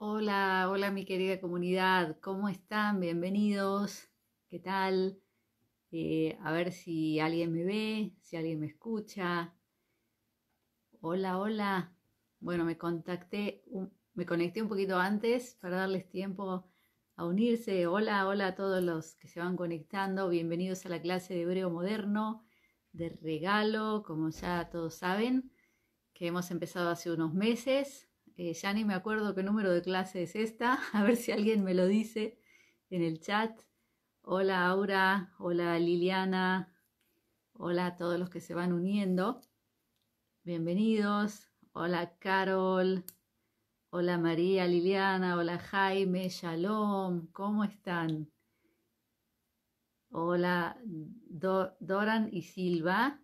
Hola, hola mi querida comunidad, ¿cómo están? Bienvenidos, ¿qué tal? Eh, a ver si alguien me ve, si alguien me escucha. Hola, hola. Bueno, me contacté, me conecté un poquito antes para darles tiempo a unirse. Hola, hola a todos los que se van conectando. Bienvenidos a la clase de hebreo moderno, de regalo, como ya todos saben, que hemos empezado hace unos meses eh, ya ni me acuerdo qué número de clase es esta, a ver si alguien me lo dice en el chat. Hola Aura, hola Liliana, hola a todos los que se van uniendo. Bienvenidos. Hola Carol, hola María, Liliana, hola Jaime, Shalom, ¿cómo están? Hola Doran y Silva.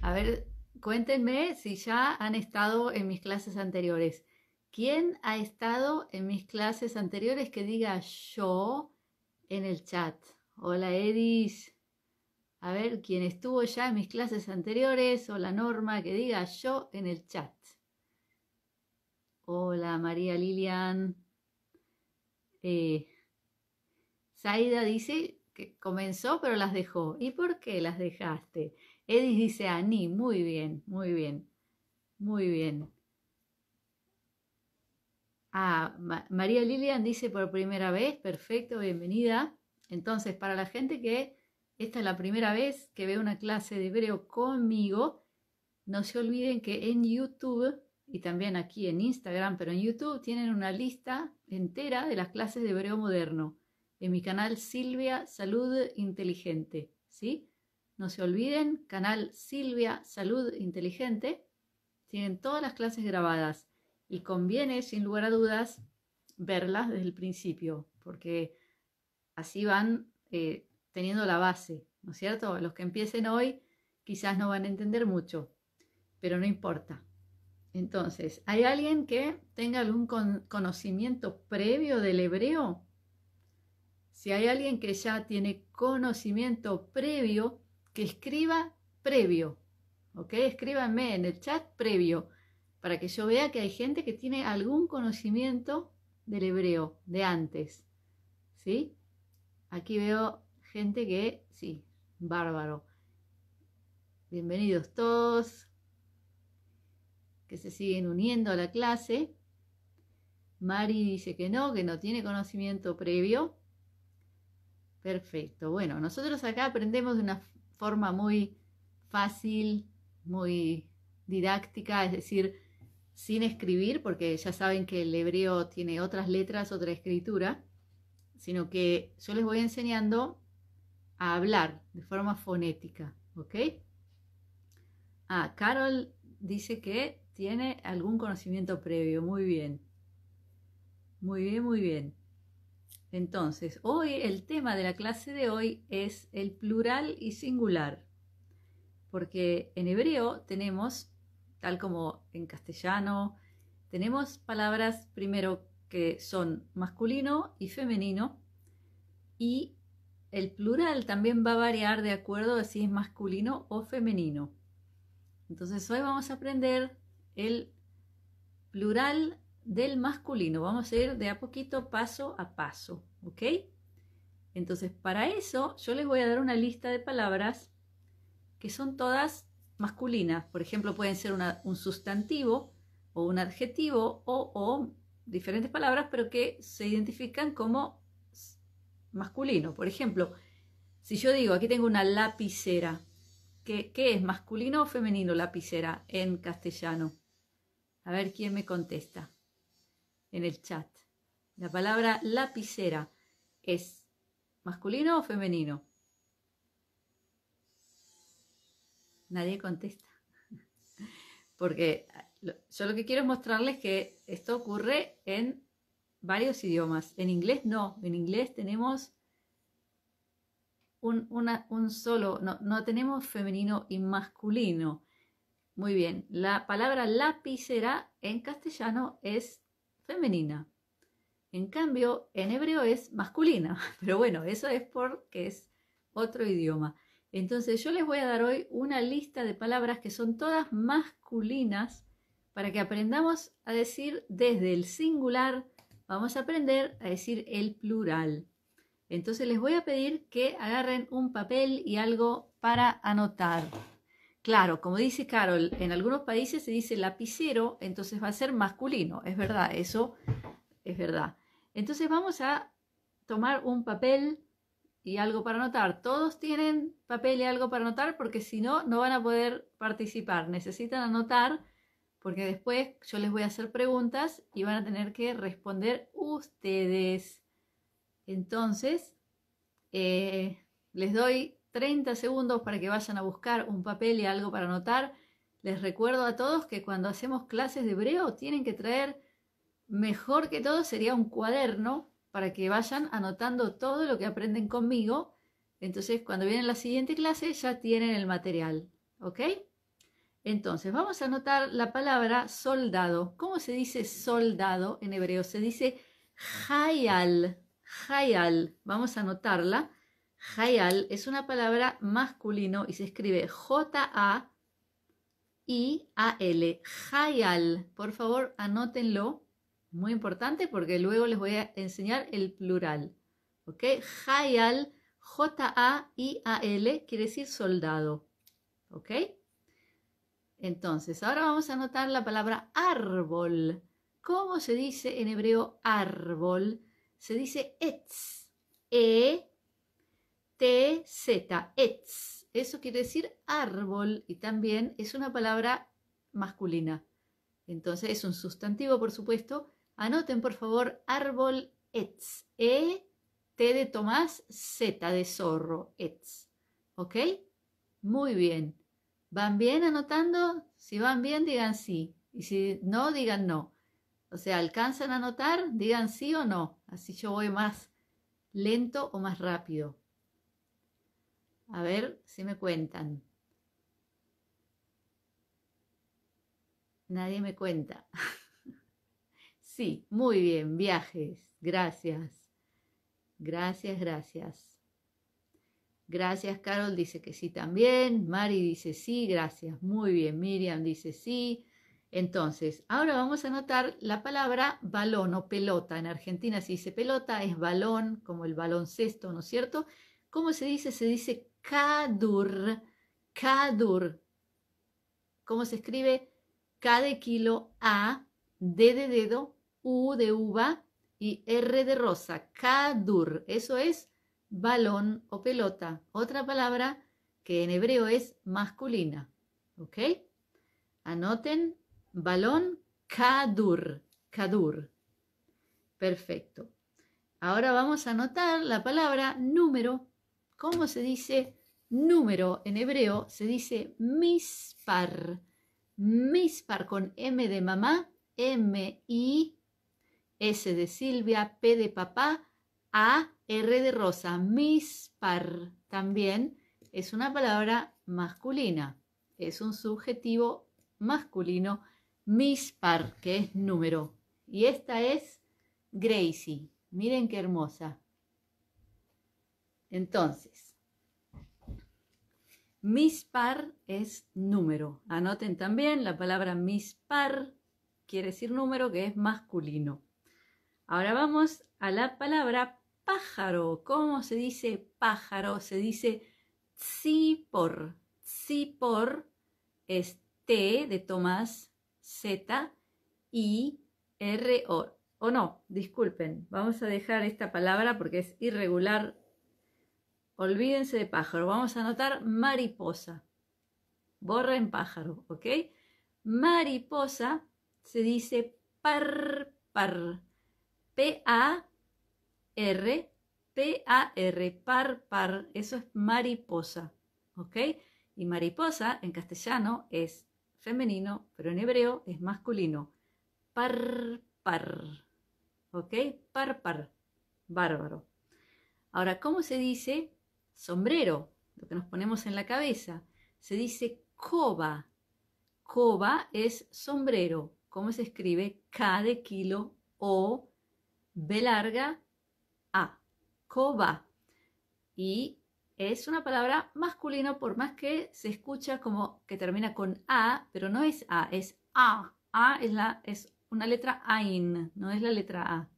A ver, Cuéntenme si ya han estado en mis clases anteriores. ¿Quién ha estado en mis clases anteriores que diga yo en el chat? Hola Edis. A ver, ¿quién estuvo ya en mis clases anteriores, hola Norma, que diga yo en el chat. Hola María Lilian. Eh, Zaida dice que comenzó pero las dejó. ¿Y por qué las dejaste? Edith dice Ani, muy bien, muy bien, muy bien. Ah, María Lilian dice por primera vez, perfecto, bienvenida. Entonces, para la gente que esta es la primera vez que ve una clase de hebreo conmigo, no se olviden que en YouTube y también aquí en Instagram, pero en YouTube tienen una lista entera de las clases de hebreo moderno en mi canal Silvia Salud Inteligente, ¿sí? No se olviden, canal Silvia Salud Inteligente. Tienen todas las clases grabadas y conviene, sin lugar a dudas, verlas desde el principio, porque así van eh, teniendo la base, ¿no es cierto? Los que empiecen hoy quizás no van a entender mucho, pero no importa. Entonces, ¿hay alguien que tenga algún conocimiento previo del hebreo? Si hay alguien que ya tiene conocimiento previo, que escriba previo, ¿ok? Escríbanme en el chat previo para que yo vea que hay gente que tiene algún conocimiento del hebreo de antes, ¿sí? Aquí veo gente que, sí, bárbaro. Bienvenidos todos, que se siguen uniendo a la clase. Mari dice que no, que no tiene conocimiento previo. Perfecto. Bueno, nosotros acá aprendemos de una forma muy fácil, muy didáctica, es decir, sin escribir, porque ya saben que el hebreo tiene otras letras, otra escritura, sino que yo les voy enseñando a hablar de forma fonética, ¿ok? Ah, Carol dice que tiene algún conocimiento previo, muy bien, muy bien, muy bien. Entonces, hoy el tema de la clase de hoy es el plural y singular, porque en hebreo tenemos, tal como en castellano, tenemos palabras primero que son masculino y femenino, y el plural también va a variar de acuerdo a si es masculino o femenino. Entonces hoy vamos a aprender el plural del masculino. Vamos a ir de a poquito, paso a paso, ¿ok? Entonces, para eso yo les voy a dar una lista de palabras que son todas masculinas. Por ejemplo, pueden ser un sustantivo o un adjetivo o, o diferentes palabras, pero que se identifican como masculino. Por ejemplo, si yo digo, aquí tengo una lapicera, ¿qué, qué es masculino o femenino lapicera en castellano? A ver quién me contesta en el chat. La palabra lapicera es masculino o femenino. Nadie contesta. Porque yo lo que quiero es mostrarles que esto ocurre en varios idiomas. En inglés no. En inglés tenemos un, solo, no, no tenemos femenino y masculino. Muy bien, la palabra lapicera en castellano es femenina. En cambio, en hebreo es masculina, pero bueno, eso es porque es otro idioma. Entonces yo les voy a dar hoy una lista de palabras que son todas masculinas para que aprendamos a decir desde el singular, vamos a aprender a decir el plural. Entonces les voy a pedir que agarren un papel y algo para anotar. Claro, como dice Carol, en algunos países se dice lapicero, entonces va a ser masculino, es verdad, eso es verdad. Entonces vamos a tomar un papel y algo para anotar. Todos tienen papel y algo para anotar porque si no, no van a poder participar. Necesitan anotar porque después yo les voy a hacer preguntas y van a tener que responder ustedes. Entonces, eh, les doy 30 segundos para que vayan a buscar un papel y algo para anotar. Les recuerdo a todos que cuando hacemos clases de hebreo tienen que traer, mejor que todo sería un cuaderno para que vayan anotando todo lo que aprenden conmigo. Entonces, cuando vienen la siguiente clase ya tienen el material, ¿ok? Entonces, vamos a anotar la palabra soldado. ¿Cómo se dice soldado en hebreo? Se dice hayal, hayal. Vamos a anotarla Hayal es una palabra masculino y se escribe J-A-I-A-L. Hayal, Por favor, anótenlo. Muy importante porque luego les voy a enseñar el plural. ¿Ok? Hayal J-A-I-A-L, quiere decir soldado. ¿Ok? Entonces, ahora vamos a anotar la palabra árbol. ¿Cómo se dice en hebreo árbol? Se dice etz. E Z, ets, Eso quiere decir árbol y también es una palabra masculina. Entonces es un sustantivo, por supuesto. Anoten, por favor, árbol etz. E, T de Tomás, Z de zorro, ets, ¿Ok? Muy bien. ¿Van bien anotando? Si van bien, digan sí. Y si no, digan no. O sea, alcanzan a anotar, digan sí o no. Así yo voy más lento o más rápido. A ver si me cuentan. Nadie me cuenta. sí, muy bien, viajes. Gracias. Gracias, gracias. Gracias, Carol dice que sí también. Mari dice sí, gracias. Muy bien, Miriam dice sí. Entonces, ahora vamos a anotar la palabra balón o pelota. En Argentina se dice pelota, es balón, como el baloncesto, ¿no es cierto? ¿Cómo se dice? Se dice Kadur, Kadur. ¿Cómo se escribe? K de kilo, A, D de dedo, U de uva y R de rosa. Kadur, eso es balón o pelota. Otra palabra que en hebreo es masculina. ¿Ok? Anoten balón Kadur, Kadur. Perfecto. Ahora vamos a anotar la palabra número ¿Cómo se dice número en hebreo? Se dice mispar. Mispar con M de mamá, M, I, S de Silvia, P de papá, A, R de rosa. Mispar también es una palabra masculina. Es un subjetivo masculino mispar, que es número. Y esta es Gracie. Miren qué hermosa. Entonces, par es número. Anoten también, la palabra par quiere decir número que es masculino. Ahora vamos a la palabra pájaro. ¿Cómo se dice pájaro? Se dice tzipor. por es T de Tomás, Z, I, R, O. O no, disculpen, vamos a dejar esta palabra porque es irregular Olvídense de pájaro. Vamos a anotar mariposa. Borra en pájaro, ¿ok? Mariposa se dice par, par. P-A-R, P-A-R, par, par. Eso es mariposa, ¿ok? Y mariposa en castellano es femenino, pero en hebreo es masculino. Par, par. ¿Ok? Par, par. Bárbaro. Ahora, ¿cómo se dice sombrero, lo que nos ponemos en la cabeza. Se dice coba. Coba es sombrero. ¿Cómo se escribe? K de kilo o B larga A. Coba. Y es una palabra masculina por más que se escucha como que termina con A, pero no es A, es A. A es, la, es una letra AIN, no es la letra A.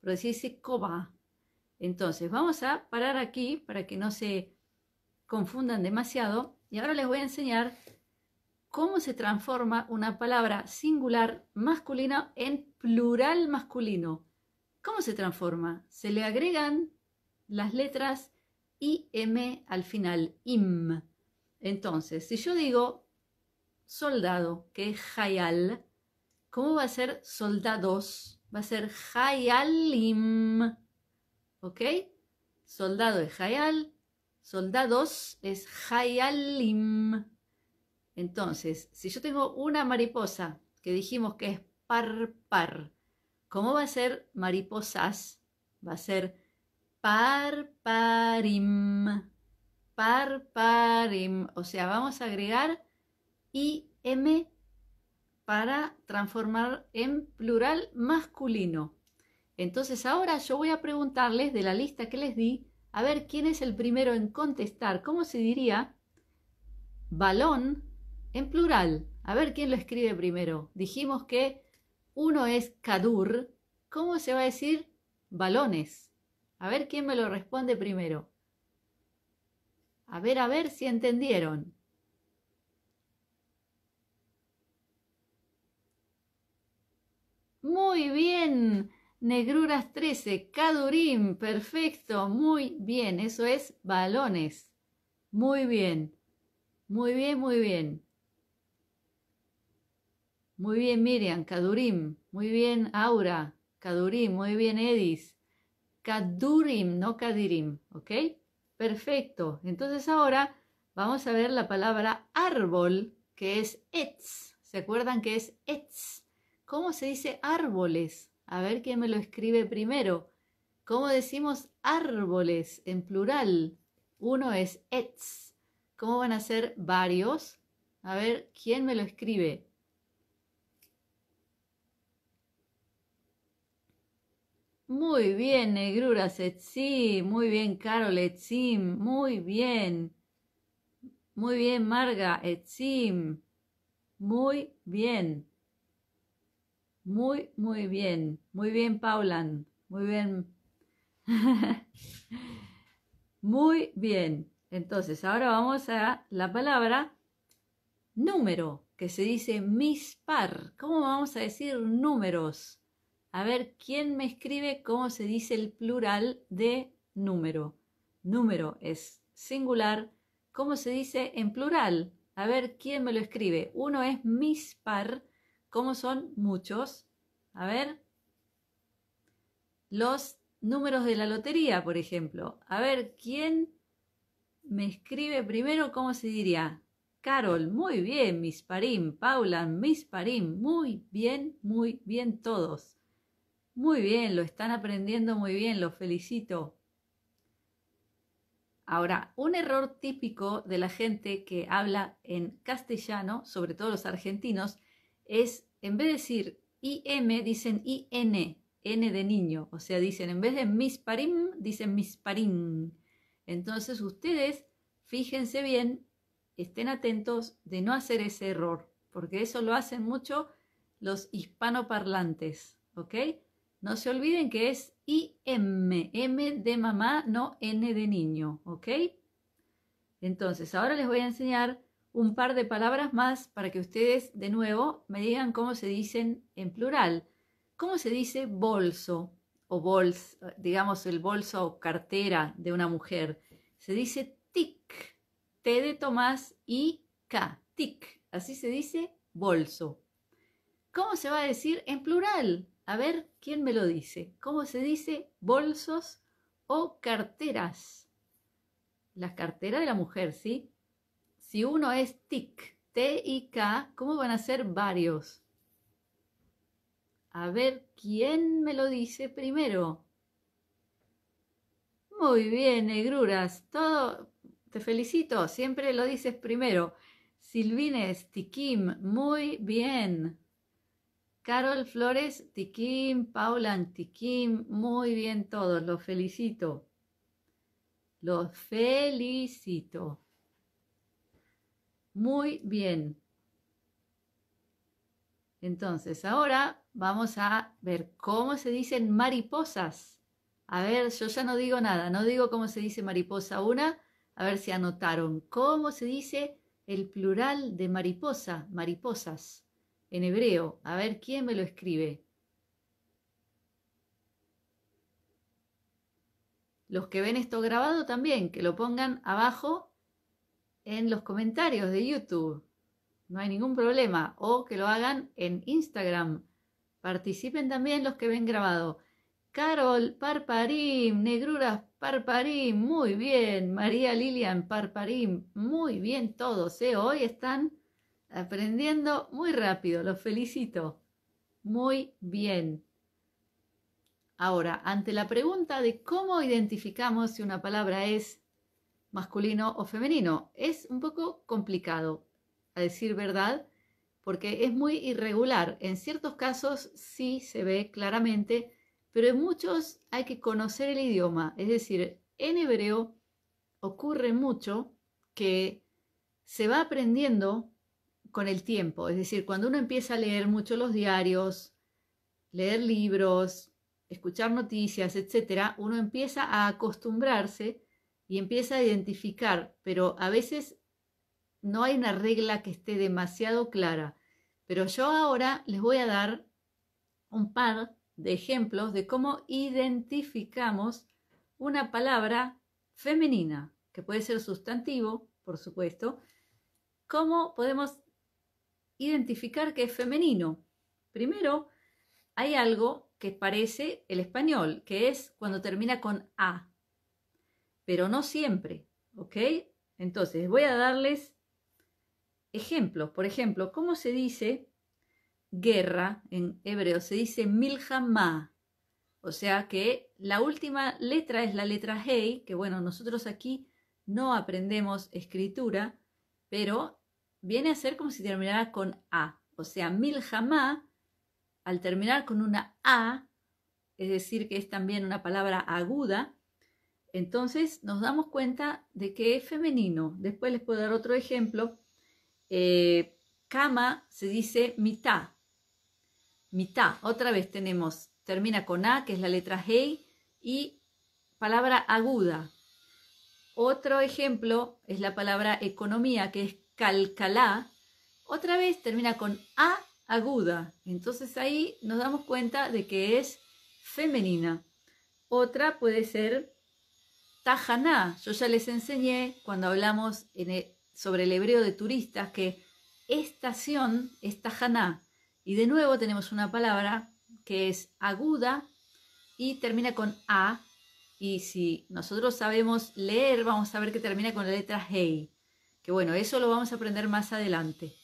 Pero se dice coba, entonces, vamos a parar aquí para que no se confundan demasiado. Y ahora les voy a enseñar cómo se transforma una palabra singular masculina en plural masculino. ¿Cómo se transforma? Se le agregan las letras IM al final, IM. Entonces, si yo digo soldado, que es jayal, ¿cómo va a ser soldados? Va a ser Hayalim. ¿Ok? Soldado es jayal, Soldados es jayalim. Entonces, si yo tengo una mariposa que dijimos que es par par, ¿cómo va a ser mariposas? Va a ser par parim. O sea, vamos a agregar im para transformar en plural masculino. Entonces ahora yo voy a preguntarles de la lista que les di, a ver quién es el primero en contestar. ¿Cómo se diría? Balón en plural. A ver quién lo escribe primero. Dijimos que uno es cadur, ¿Cómo se va a decir balones? A ver quién me lo responde primero. A ver, a ver si entendieron. Muy bien. Negruras 13, kadurim, perfecto, muy bien, eso es balones. Muy bien, muy bien, muy bien. Muy bien, Miriam, Cadurim, muy bien, Aura, Cadurim, muy bien, Edis. Cadurim, no kadirim, ¿ok? Perfecto. Entonces ahora vamos a ver la palabra árbol, que es ets, ¿Se acuerdan que es ets? ¿Cómo se dice árboles? A ver quién me lo escribe primero. ¿Cómo decimos árboles en plural? Uno es ets. ¿Cómo van a ser varios? A ver quién me lo escribe. Muy bien, negruras, etsim. Muy bien, Carol, etsim. Muy bien. Muy bien, Marga, etsim. Muy bien. Muy, muy bien. Muy bien, Paulan. Muy bien. muy bien. Entonces, ahora vamos a la palabra número, que se dice par. ¿Cómo vamos a decir números? A ver, ¿quién me escribe cómo se dice el plural de número? Número es singular. ¿Cómo se dice en plural? A ver, ¿quién me lo escribe? Uno es par. ¿Cómo son muchos. A ver, los números de la lotería, por ejemplo. A ver, ¿quién me escribe primero cómo se diría? Carol, muy bien, Miss Parim, Paula, Miss Parim, muy bien, muy bien todos. Muy bien, lo están aprendiendo muy bien, los felicito. Ahora, un error típico de la gente que habla en castellano, sobre todo los argentinos, es, en vez de decir IM, dicen IN, N de niño. O sea, dicen, en vez de misparim, dicen misparim. Entonces ustedes, fíjense bien, estén atentos de no hacer ese error, porque eso lo hacen mucho los hispanoparlantes, ¿ok? No se olviden que es IM, M de mamá, no N de niño, ¿ok? Entonces, ahora les voy a enseñar un par de palabras más para que ustedes de nuevo me digan cómo se dicen en plural. ¿Cómo se dice bolso o bols, digamos el bolso o cartera de una mujer? Se dice tic, T de Tomás y K, tic. Así se dice bolso. ¿Cómo se va a decir en plural? A ver, ¿quién me lo dice? ¿Cómo se dice bolsos o carteras? Las cartera de la mujer, ¿sí? Si uno es TIC, T y K, ¿cómo van a ser varios? A ver, ¿quién me lo dice primero? Muy bien, negruras, todo, te felicito, siempre lo dices primero. Silvines, tikim, muy bien. Carol Flores, tikim, paula tikim, muy bien todos, los felicito. Los felicito. Muy bien. Entonces, ahora vamos a ver cómo se dicen mariposas. A ver, yo ya no digo nada, no digo cómo se dice mariposa una, a ver si anotaron cómo se dice el plural de mariposa, mariposas, en hebreo. A ver quién me lo escribe. Los que ven esto grabado también, que lo pongan abajo en los comentarios de YouTube. No hay ningún problema. O que lo hagan en Instagram. Participen también los que ven grabado. Carol Parparim, Negruras Parparim, muy bien. María Lilian Parparim, muy bien todos. ¿eh? Hoy están aprendiendo muy rápido, los felicito. Muy bien. Ahora, ante la pregunta de cómo identificamos si una palabra es masculino o femenino. Es un poco complicado, a decir verdad, porque es muy irregular. En ciertos casos sí se ve claramente, pero en muchos hay que conocer el idioma. Es decir, en hebreo ocurre mucho que se va aprendiendo con el tiempo. Es decir, cuando uno empieza a leer mucho los diarios, leer libros, escuchar noticias, etc., uno empieza a acostumbrarse y empieza a identificar, pero a veces no hay una regla que esté demasiado clara. Pero yo ahora les voy a dar un par de ejemplos de cómo identificamos una palabra femenina, que puede ser sustantivo, por supuesto, cómo podemos identificar que es femenino. Primero, hay algo que parece el español, que es cuando termina con A, pero no siempre, ¿ok? Entonces, voy a darles ejemplos. Por ejemplo, ¿cómo se dice guerra en hebreo? Se dice milhamá. O sea que la última letra es la letra hey, que bueno, nosotros aquí no aprendemos escritura, pero viene a ser como si terminara con A. O sea, milhamá, al terminar con una A, es decir, que es también una palabra aguda, entonces nos damos cuenta de que es femenino. Después les puedo dar otro ejemplo. Eh, cama se dice mitad. Mitad. Otra vez tenemos, termina con A, que es la letra G, y palabra aguda. Otro ejemplo es la palabra economía, que es calcalá. Otra vez termina con A aguda. Entonces ahí nos damos cuenta de que es femenina. Otra puede ser Tajaná, yo ya les enseñé cuando hablamos e, sobre el hebreo de turistas que estación es Tajaná. Y de nuevo tenemos una palabra que es aguda y termina con A. Y si nosotros sabemos leer, vamos a ver que termina con la letra Hey. Que bueno, eso lo vamos a aprender más adelante.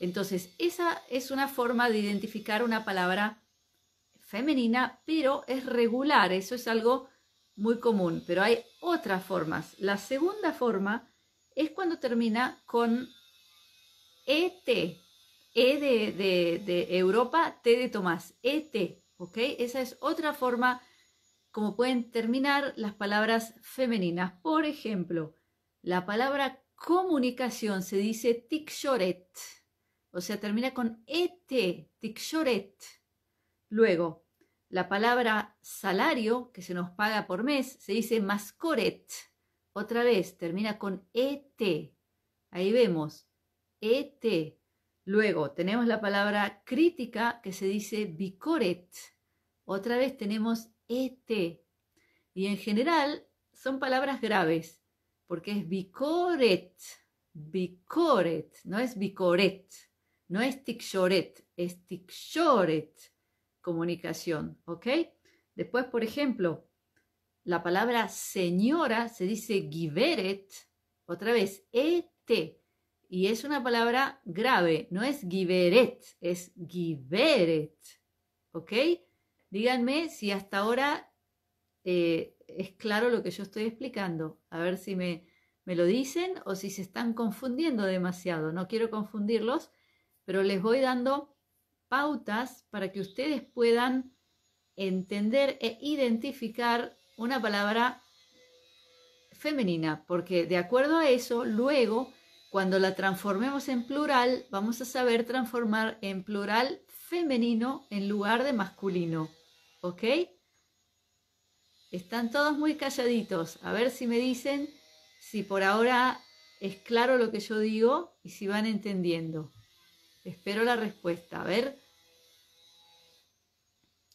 Entonces, esa es una forma de identificar una palabra femenina, pero es regular. Eso es algo muy común, pero hay otras formas. La segunda forma es cuando termina con ET, E de, de, de Europa, T de Tomás, ET, ¿ok? Esa es otra forma como pueden terminar las palabras femeninas. Por ejemplo, la palabra comunicación se dice tikshoret, o sea, termina con ET, tikshoret. Luego, la palabra salario, que se nos paga por mes, se dice mascoret. Otra vez, termina con ET. Ahí vemos, ET. Luego tenemos la palabra crítica, que se dice bicoret. Otra vez tenemos ET. Y en general son palabras graves, porque es bicoret, bicoret, no es bicoret, no es ticchoret, es ticchoret comunicación, ¿ok? Después, por ejemplo, la palabra señora se dice giveret, otra vez, et, y es una palabra grave, no es giveret, es giveret, ¿ok? Díganme si hasta ahora eh, es claro lo que yo estoy explicando, a ver si me, me lo dicen o si se están confundiendo demasiado, no quiero confundirlos, pero les voy dando pautas para que ustedes puedan entender e identificar una palabra femenina, porque de acuerdo a eso, luego, cuando la transformemos en plural, vamos a saber transformar en plural femenino en lugar de masculino. ¿Ok? Están todos muy calladitos. A ver si me dicen si por ahora es claro lo que yo digo y si van entendiendo. Espero la respuesta. A ver.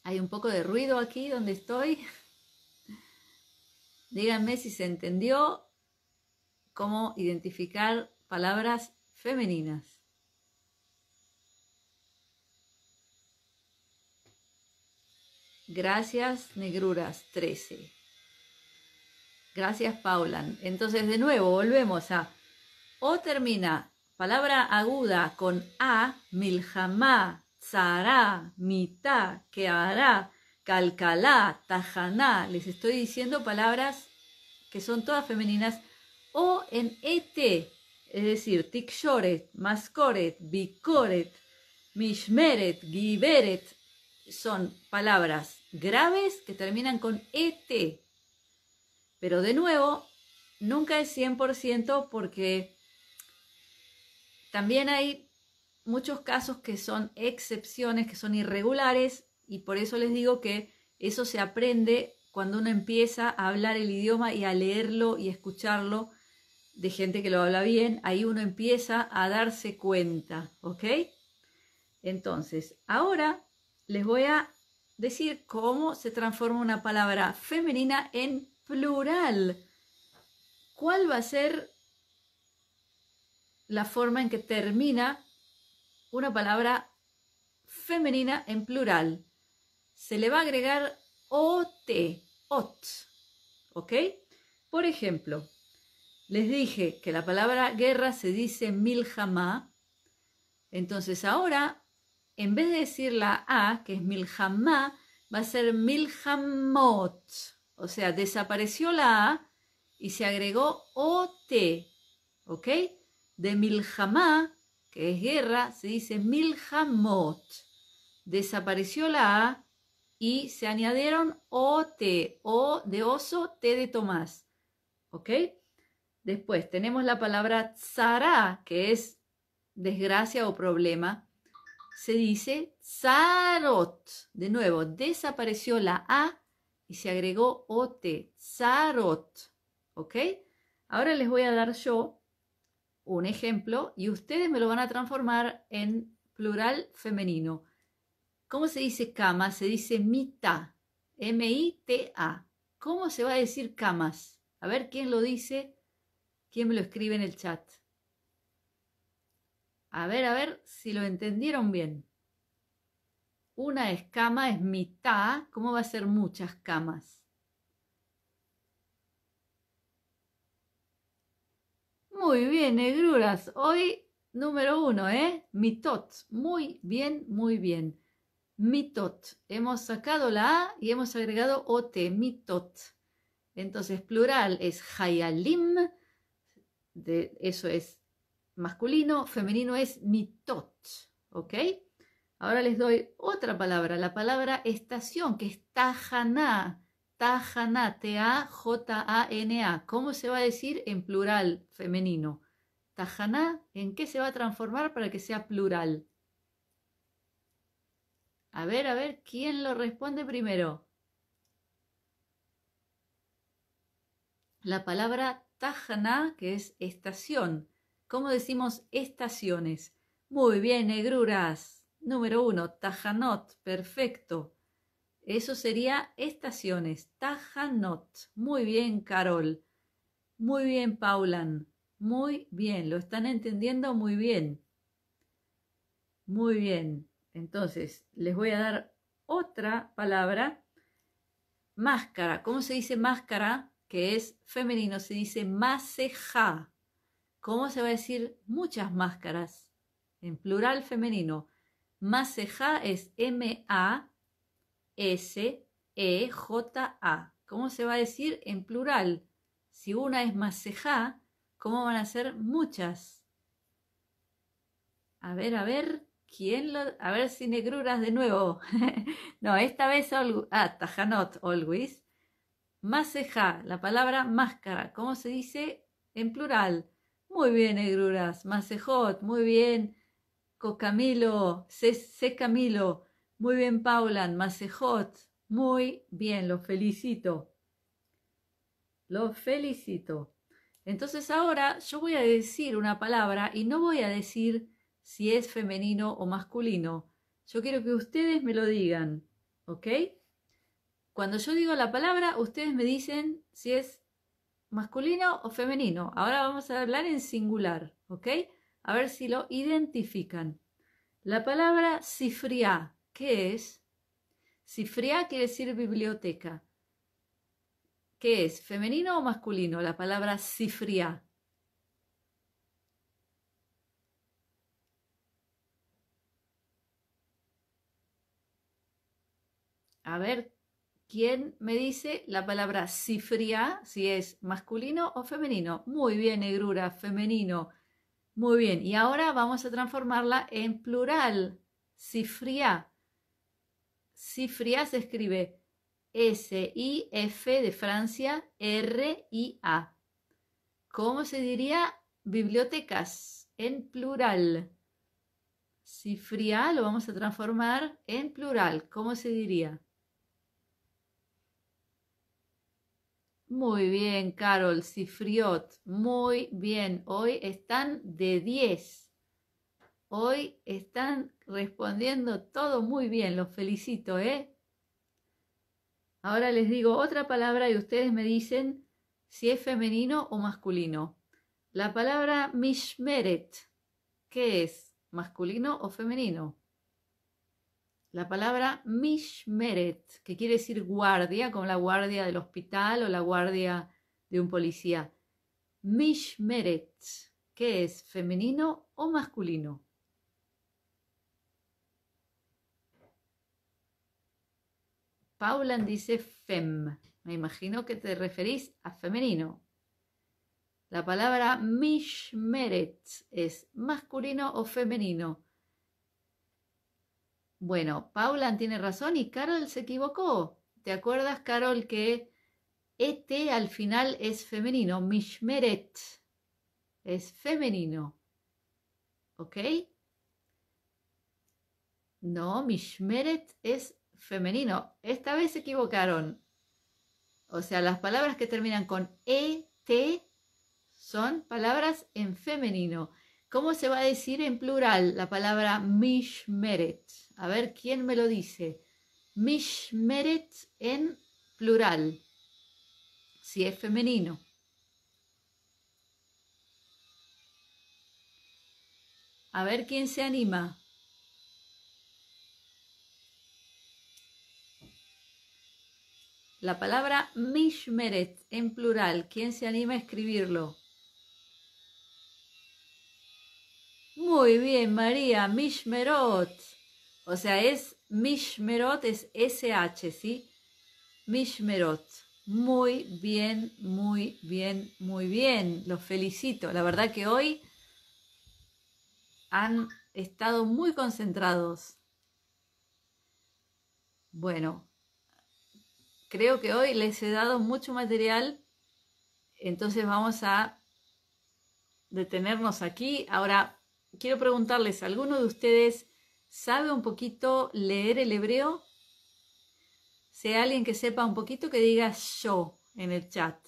Hay un poco de ruido aquí donde estoy. Díganme si se entendió cómo identificar palabras femeninas. Gracias, negruras 13. Gracias, Paulan. Entonces, de nuevo, volvemos a o termina palabra aguda con a, Miljama. Tzara, mita, Keará, Calcalá, Tajaná. Les estoy diciendo palabras que son todas femeninas. O en ET, es decir, tikshoret, maskoret, bikoret, Mishmeret, giveret, Son palabras graves que terminan con ET. Pero de nuevo, nunca es 100% porque también hay muchos casos que son excepciones, que son irregulares, y por eso les digo que eso se aprende cuando uno empieza a hablar el idioma y a leerlo y escucharlo de gente que lo habla bien, ahí uno empieza a darse cuenta, ¿ok? Entonces, ahora les voy a decir cómo se transforma una palabra femenina en plural. ¿Cuál va a ser la forma en que termina una palabra femenina en plural. Se le va a agregar OT, OT. ¿Ok? Por ejemplo, les dije que la palabra guerra se dice miljamá. Entonces ahora, en vez de decir la A, que es miljamá, va a ser miljamot. O sea, desapareció la A y se agregó OT. ¿Ok? De miljama que es guerra, se dice Milhamot. Desapareció la A y se añadieron OT, O de oso, T de Tomás. ¿Ok? Después tenemos la palabra tzara, que es desgracia o problema. Se dice zarot. De nuevo, desapareció la A y se agregó OT, Zarot. ¿Ok? Ahora les voy a dar yo un ejemplo y ustedes me lo van a transformar en plural femenino. ¿Cómo se dice cama? Se dice mita, M-I-T-A. ¿Cómo se va a decir camas? A ver quién lo dice, quién me lo escribe en el chat. A ver, a ver si lo entendieron bien. Una escama es mita, ¿Cómo va a ser muchas camas? Muy bien, negruras. Hoy número uno, ¿eh? Mitot. Muy bien, muy bien. Mitot. Hemos sacado la A y hemos agregado OT, mitot. Entonces, plural es hayalim, eso es masculino, femenino es mitot, ¿ok? Ahora les doy otra palabra, la palabra estación, que es tajaná. Tajana, T-A-J-A-N-A. ¿Cómo se va a decir en plural femenino? Tajana, ¿en qué se va a transformar para que sea plural? A ver, a ver, ¿quién lo responde primero? La palabra tajana, que es estación. ¿Cómo decimos estaciones? Muy bien, negruras. Número uno, tajanot, perfecto. Eso sería estaciones. Tajanot. Muy bien, Carol. Muy bien, Paulan. Muy bien. Lo están entendiendo muy bien. Muy bien. Entonces, les voy a dar otra palabra. Máscara. ¿Cómo se dice máscara? Que es femenino. Se dice maseja. ¿Cómo se va a decir muchas máscaras? En plural femenino. Maseja es M-A. S-E-J-A. ¿Cómo se va a decir en plural? Si una es ceja ¿cómo van a ser muchas? A ver, a ver, ¿quién lo...? A ver si negruras de nuevo. no, esta vez... Ah, tajanot, always. Maseja, la palabra máscara. ¿Cómo se dice en plural? Muy bien, negruras. Masejot, muy bien. Cocamilo, C Camilo. Muy bien, Paula, Masejot. Muy bien, lo felicito. Lo felicito. Entonces ahora yo voy a decir una palabra y no voy a decir si es femenino o masculino. Yo quiero que ustedes me lo digan, ¿ok? Cuando yo digo la palabra, ustedes me dicen si es masculino o femenino. Ahora vamos a hablar en singular, ¿ok? A ver si lo identifican. La palabra cifriá. ¿Qué es? Sifria quiere decir biblioteca. ¿Qué es? ¿Femenino o masculino? La palabra sifria. A ver, ¿quién me dice la palabra sifria? Si es masculino o femenino. Muy bien, negrura, femenino. Muy bien. Y ahora vamos a transformarla en plural. Sifria. Cifria se escribe S-I-F de Francia, R-I-A. ¿Cómo se diría bibliotecas en plural? Cifria lo vamos a transformar en plural. ¿Cómo se diría? Muy bien, Carol, Cifriot. Muy bien. Hoy están de 10. Hoy están respondiendo todo muy bien, los felicito, ¿eh? Ahora les digo otra palabra y ustedes me dicen si es femenino o masculino. La palabra mishmeret, ¿qué es? ¿Masculino o femenino? La palabra mishmeret, que quiere decir guardia, como la guardia del hospital o la guardia de un policía. Mishmeret, ¿qué es? ¿Femenino o masculino? Paulan dice fem. Me imagino que te referís a femenino. La palabra mishmeret es masculino o femenino. Bueno, Paulan tiene razón y Carol se equivocó. ¿Te acuerdas, Carol, que este al final es femenino? Mishmeret es femenino. ¿Ok? No, Mishmeret es femenino. Esta vez se equivocaron. O sea, las palabras que terminan con E, T son palabras en femenino. ¿Cómo se va a decir en plural la palabra mishmeret? A ver quién me lo dice. Mishmeret en plural, si es femenino. A ver quién se anima. La palabra Mishmeret en plural. ¿Quién se anima a escribirlo? Muy bien, María, Mishmerot. O sea, es Mishmerot, es SH, ¿sí? Mishmerot. Muy bien, muy bien, muy bien. Los felicito. La verdad que hoy han estado muy concentrados. Bueno, creo que hoy les he dado mucho material, entonces vamos a detenernos aquí. Ahora, quiero preguntarles, ¿alguno de ustedes sabe un poquito leer el hebreo? Sea alguien que sepa un poquito, que diga yo en el chat.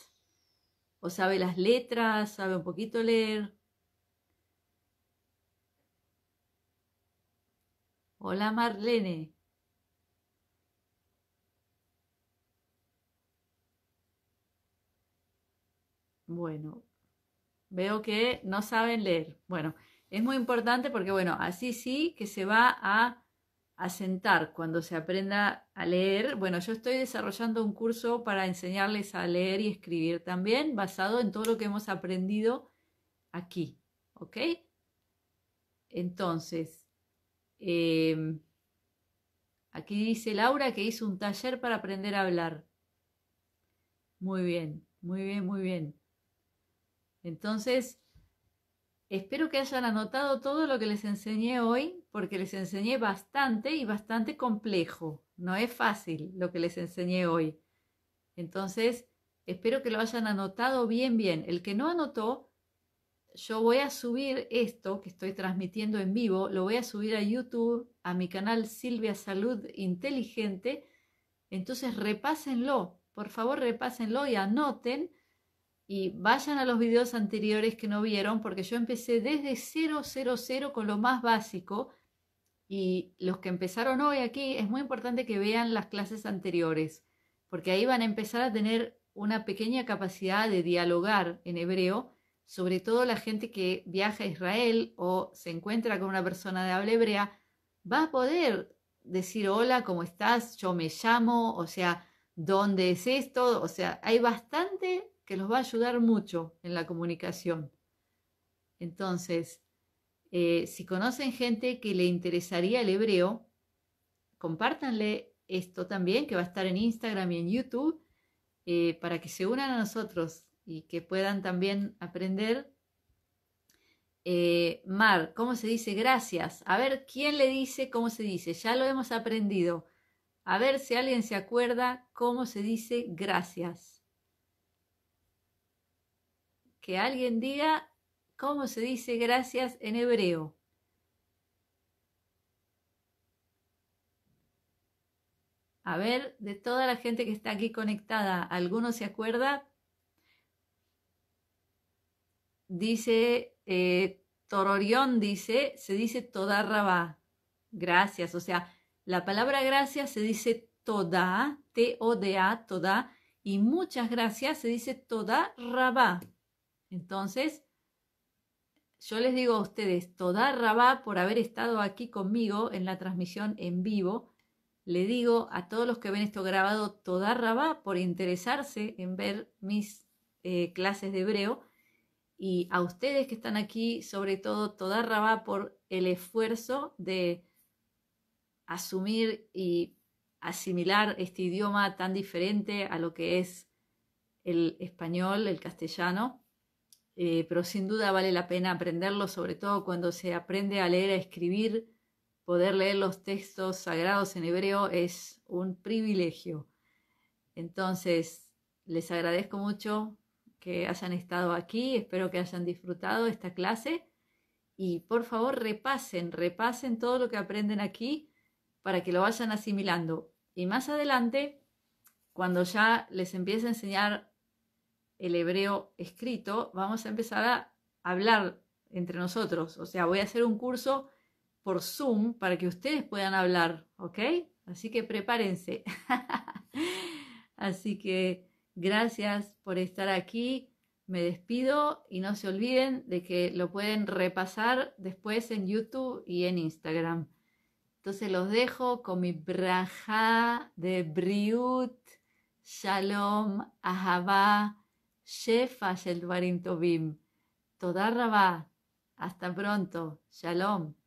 O sabe las letras, sabe un poquito leer. Hola Marlene. Bueno, veo que no saben leer. Bueno, es muy importante porque, bueno, así sí que se va a asentar cuando se aprenda a leer. Bueno, yo estoy desarrollando un curso para enseñarles a leer y escribir también, basado en todo lo que hemos aprendido aquí. ¿Ok? Entonces, em, aquí dice Laura que hizo un taller para aprender a hablar. Muy bien, muy bien, muy bien. Entonces, espero que hayan anotado todo lo que les enseñé hoy, porque les enseñé bastante y bastante complejo. No es fácil lo que les enseñé hoy. Entonces, espero que lo hayan anotado bien, bien. El que no anotó, yo voy a subir esto que estoy transmitiendo en vivo, lo voy a subir a YouTube, a mi canal Silvia Salud Inteligente. Entonces repásenlo, por favor repásenlo y anoten y vayan a los videos anteriores que no vieron, porque yo empecé desde 000 con lo más básico. Y los que empezaron hoy aquí, es muy importante que vean las clases anteriores, porque ahí van a empezar a tener una pequeña capacidad de dialogar en hebreo, sobre todo la gente que viaja a Israel o se encuentra con una persona de habla hebrea, va a poder decir hola, ¿cómo estás? Yo me llamo, o sea, ¿dónde es esto? O sea, hay bastante que los va a ayudar mucho en la comunicación. Entonces, eh, si conocen gente que le interesaría el hebreo, compártanle esto también, que va a estar en Instagram y en YouTube, eh, para que se unan a nosotros y que puedan también aprender. Eh, Mar, ¿cómo se dice gracias? A ver, ¿quién le dice cómo se dice? Ya lo hemos aprendido. A ver si alguien se acuerda cómo se dice gracias que alguien diga cómo se dice gracias en hebreo. A ver, de toda la gente que está aquí conectada, ¿alguno se acuerda? Dice, eh, Tororión dice, se dice toda rabá. Gracias, o sea, la palabra gracias se dice toda, T-O-D-A, toda, y muchas gracias se dice toda rabá. Entonces, yo les digo a ustedes, toda Rabá por haber estado aquí conmigo en la transmisión en vivo. Le digo a todos los que ven esto grabado, toda Rabá por interesarse en ver mis eh, clases de hebreo. Y a ustedes que están aquí, sobre todo, toda Rabá por el esfuerzo de asumir y asimilar este idioma tan diferente a lo que es el español, el castellano eh, pero sin duda vale la pena aprenderlo, sobre todo cuando se aprende a leer, a escribir, poder leer los textos sagrados en hebreo es un privilegio. Entonces, les agradezco mucho que hayan estado aquí, espero que hayan disfrutado esta clase y por favor repasen, repasen todo lo que aprenden aquí para que lo vayan asimilando. Y más adelante, cuando ya les empiece a enseñar el hebreo escrito, vamos a empezar a hablar entre nosotros. O sea, voy a hacer un curso por Zoom para que ustedes puedan hablar, ¿ok? Así que prepárense. Así que gracias por estar aquí. Me despido y no se olviden de que lo pueden repasar después en YouTube y en Instagram. Entonces los dejo con mi braja de Briut, Shalom, ahava el Shelvarim Bim, Toda Rabá. Hasta pronto. Shalom.